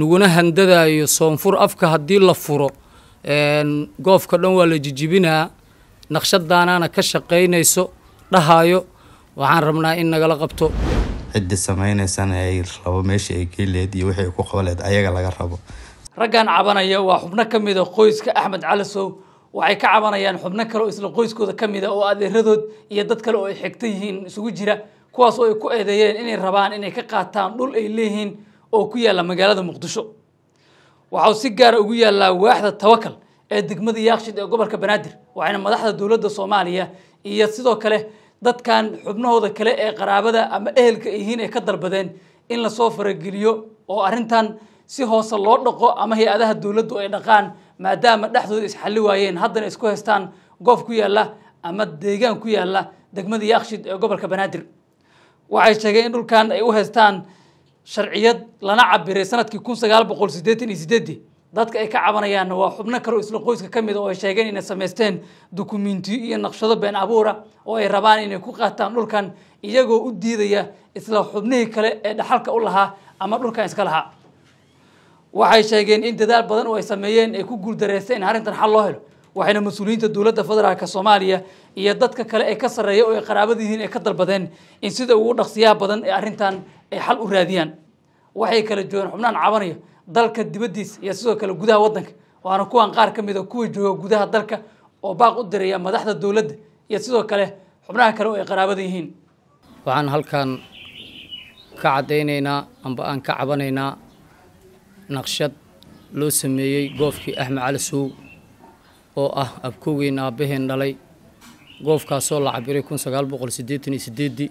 naguna handadaayo soonfur afka haddii la furo goofka dhan waa la jijibinaa naqshadaanaana ka shaqaynayso dhahaayo waxaan rabnaa in nagala qabto ciddi samaynaysana ay rabo meesha ay geleed iyo wixii ku qabaleed ayaga laga rabo raggan cabanaya waa xubno ka mida qoyska axmed calasow waxay ka cabanayaan xubno kale oo isla qoyskooda ka mida oo adeeradood iyo dad kale oo ay xigta yihiin isugu jira kuwaas oo ay ku eedeeyeen inay rabaan inay ka qaataan dhul ay leeyihiin oo ku yaalla magaalada muqdisho waxau si gaara ah ugu yaallaa waaxda tawakal ee degmada yaakshid ee gobolka banaadir waxayna madaxda dowladda soomaaliya iyo sidoo kale dadkan xubnahooda kale ee qaraabada ama ehelka yihiin ay ka dalbadeen in lasoo farageliyo oo arrintan si hoose loo dhaqo ama hay-adaha dowladdu ay dhaqaan maadaama dhexdooda isxalli waayeen haddana isku haystaan goof ku yaalla ama deegaan ku yaalla degmada yaakshid ee gobolka banaadir waxay sheegeen in dhulkan ay u haystaan sharciyad lana cabiray sanadkii kun sagaal boqol sideetan iyo sideedii dadka ay ka cabanayaanna waa xubno kale oo isla qoyska ka mid a ah oo ay sheegeen inay samaysteen dukumentiyo iyo naqshado been abuura oo ay rabaan inay ku qaataan dhulkan iyagoo u diidaya isla xubnihii kale ee dhaxalka u lahaa ama dhulkan iska lahaa waxay sheegeen in dadaal badan oo ay sameeyeen ay ku guuldareysteen arrintan xal loo helo waxayna mas-uuliyiinta dowladda federaalka soomaaliya iyo dadka kale ee ka sarreeya oo ay qaraabada yihiin ay ka dalbadeen in sida ugu dhaqsiyaha badan ee arrintan ay xal u raadiyaan waxay kala joogeen xubnaan cabanaya dalka dibaddiisa iyo sidoo kale gudaha waddanka waana kuwan qaar ka mid a ah kuwa jooga gudaha dalka oo baaq u diraya madaxda dowladda iyo sidoo kale xubnaha kale oo ay qaraabada yihiin waxaan halkan ka caddaynaynaa amba aan ka cabanaynaa naqshad loo sameeyey goofkii axmed cali suug oo ah abkoweyn aabbaheen dhalay goofkaasoo la cabiray kun sagaal boqol siddeetan iyo siddeeddii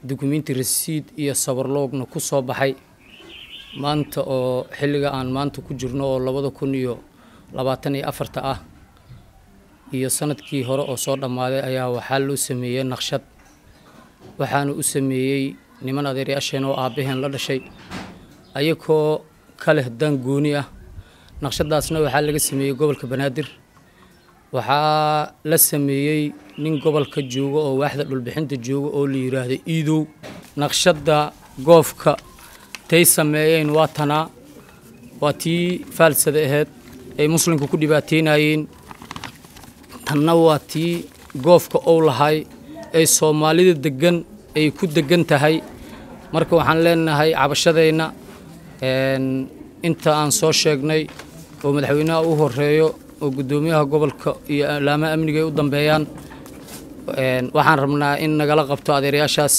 dukuminti rasiid iyo sabarloogna ku soo baxay maanta oo xilliga aan maanta ku jirno oo labada kun iyo labaatan iyo afarta ah iyo sanadkii hore oo soo dhammaaday ayaa waxaa loo sameeyey naqshad waxaana u sameeyey niman adeeryaasheen oo aabbaheen la dhashay ayagoo ka leh dan gooni ah naqshadaasna waxaa laga sameeyey gobolka banaadir waxaa la sameeyey nin gobolka jooga oo waaxda dhulbixinta jooga oo la yidhaahda iidow naqshadda goofka tay sameeyeen waa tanaa waa tii faalsada aheed ay muslimka ku dhibaateynayeen tanna waa tii goofka ou lahay ay soomaalida deggan ay ku deggan tahay marka waxaan leenahay cabashadayna inta aan soo sheegnay oo madaxweynaha u horeeyo oo guddoomiyaha gobolka iyo laamaha amniga ay u dambeeyaan waxaan rabnaa in nagala qabto adeeryaashaas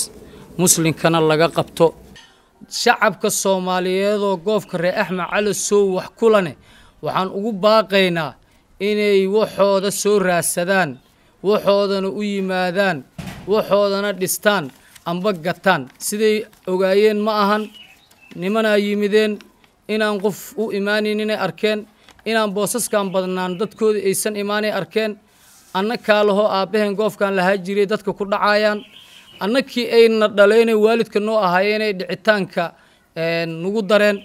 muslinkana laga qabto shacabka soomaaliyeed oo goofka reer axmed cali sow wax kulane waxaan ugu baaqaynaa inay waxooda soo raasadaan waxoodana u yimaadaan waxoodana dhistaan amba gataan siday ogaayeen ma ahan nimanaa yimideen inaan qof u imaanin inay arkeen inaan boosaskan badnaan dadkoodii aysan imaanay arkeen anna kaalahoo aabbaheen goofkan lahaa jiray dadka ku dhacaayaan annakii ayna dhaleynay waalidka noo inay dhicitaanka nagu dareen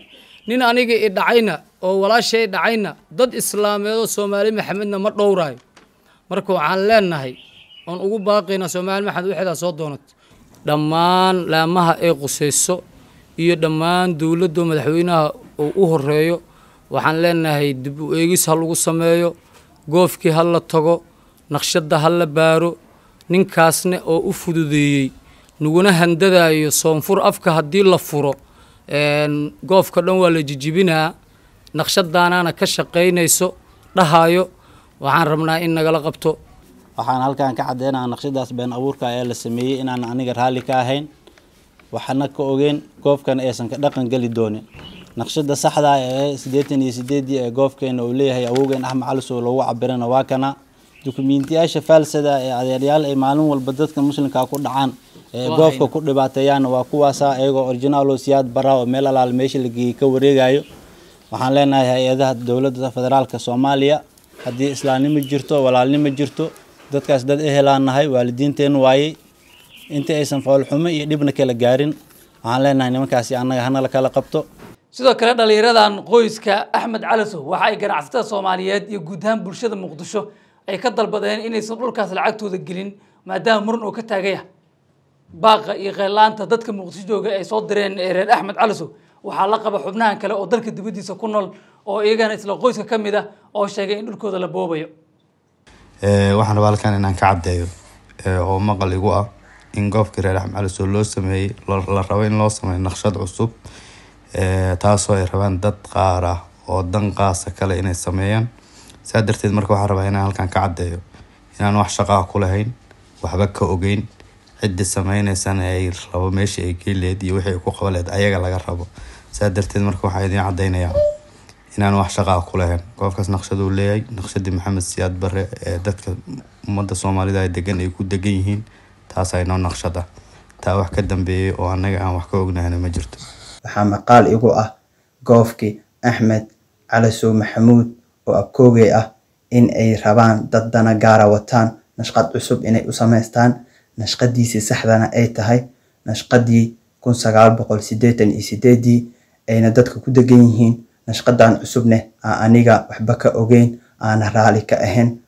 nin aniga i dhacayna oo walaashay dhacayna dad islaameedoo soomaali maxamedna ma dhowraayo marka waxaan leenahay oon ugu baaqaynaa soomaali maxamed waxeedaa soo doonato dhammaan laamaha ay qusayso iyo dhammaan dowladdo madaxweynaha uu u horeeyo waxaan leenahay dib u eegis ha lagu sameeyo goofkii ha la tago naqshadda ha la baaro ninkaasna oo u fududeeyey naguna handadaayo soonfur afka haddii la furo goofka dhan waa la jijibinaa naqshadaanaana ka shaqaynayso dhahaayo waxaan rabnaa in nagala qabto waxaan halkan ka caddeynaa naqshadaas been abuurka ee la sameeyey inaan aniga raalli ka ahayn waxana ka ogeyn goofkan aysan ka dhaqan geli doonin naqshada saxda ah ee sideetan iyo sideedii ee goobkeena uu leeyahay awowgeen axmed ah cali sow loogu cabirana waa kana dukumiintiyaasha faalsada ee adeeryaal ay maalin walba dadka muslimka ku dhacaan ee goobka ku dhibaateeyaana waa kuwaasa iyagoo originaalo siyaad bara oo meel alaal meesha la ka wareegayo waxaan leenahay hay-adaha dowladda federaalka soomaaliya haddii islaamnimo jirto walaalnimo jirto dadkaas dad ehelaa nahay waalidiinteen waayey inta aysan foolxumo iyo dhibna kala gaarin waxaan leenahay nimankaasi annaga hanala kala qabto sidoo kale dhallinyaradan qoyska axmed calasow waxa ay ganacsatada soomaaliyeed iyo guud ahaan bulshada muqdisho ay ka dalbadeen inaysan dhulkaas lacagtooda gelin maadaama muran uu ka taagaya baaqa iyo kheylaanta dadka muqdisho jooga ay soo direen reer axmed calasow waxaa la qaba xubnahan kale oo dalka dibaddiisa ku nool oo iyagana isla qoyska ka mid a ah, oo sheegay in dhulkooda la boobayo eh, waxaan raba halkan inaan ka caddeeyo eh, oo maqal igu ah in goobkii reer axmed calasow loo sameeyey la rabo in loo sameeyo naqshad cusub Eh, taasoo ay rabaan dad qaar ah oo dan qaasa kale inay sameeyaan saa darteed marka waxaan rabaa inaan halkan ka caddeeyo inaan wax shaqaa ah ku lahayn waxba ka ogeyn ciddii sameynaysana ay rabo meesha ay geyleed iyo wixii ay ku qabaleed ayaga laga rabo saa darteed marka waxaa idiin caddaynayaa inaan wax shaqaa ah ku lahayn qofkaas naqshaduu leeyahay naqshadii maxamed siyaad bare ee dadka ummadda soomaalida ay degan ay ku degan yihiin taasaa inoo naqshad taa wax ka dambeeyay oo annaga aan wax ka ognahna ma jirto waxaa maqaal igu ah goofkii Axmed Calasow Maxamuud oo abkoogay ah in ay rabaan dad dana gaara wataan nashqad cusub inay u samaystaan nashqadiisii saxdana ay tahay nashqadii kun sagaal boqol sideetan iyo sideedii ayna dadka ku degan yihiin nashqadan cusubneh aa aniga waxba ka ogeyn aana raali ka ahayn